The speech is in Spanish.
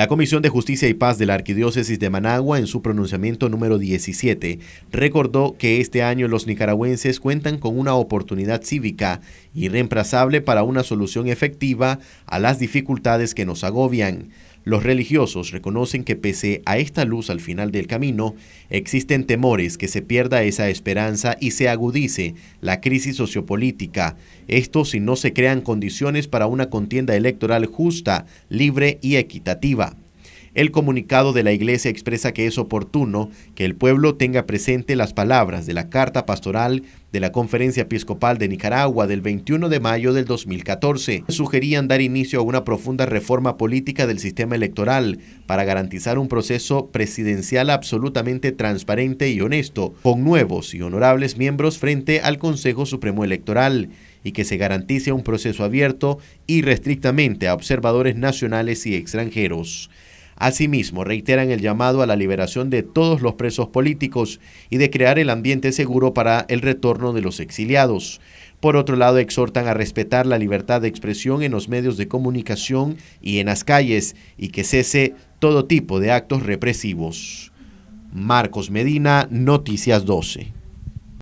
La Comisión de Justicia y Paz de la Arquidiócesis de Managua, en su pronunciamiento número 17, recordó que este año los nicaragüenses cuentan con una oportunidad cívica irreemplazable para una solución efectiva a las dificultades que nos agobian. Los religiosos reconocen que pese a esta luz al final del camino, existen temores que se pierda esa esperanza y se agudice la crisis sociopolítica, esto si no se crean condiciones para una contienda electoral justa, libre y equitativa. El comunicado de la Iglesia expresa que es oportuno que el pueblo tenga presente las palabras de la Carta Pastoral de la Conferencia Episcopal de Nicaragua del 21 de mayo del 2014. Sugerían dar inicio a una profunda reforma política del sistema electoral para garantizar un proceso presidencial absolutamente transparente y honesto, con nuevos y honorables miembros frente al Consejo Supremo Electoral y que se garantice un proceso abierto y restrictamente a observadores nacionales y extranjeros. Asimismo, reiteran el llamado a la liberación de todos los presos políticos y de crear el ambiente seguro para el retorno de los exiliados. Por otro lado, exhortan a respetar la libertad de expresión en los medios de comunicación y en las calles y que cese todo tipo de actos represivos. Marcos Medina, Noticias 12.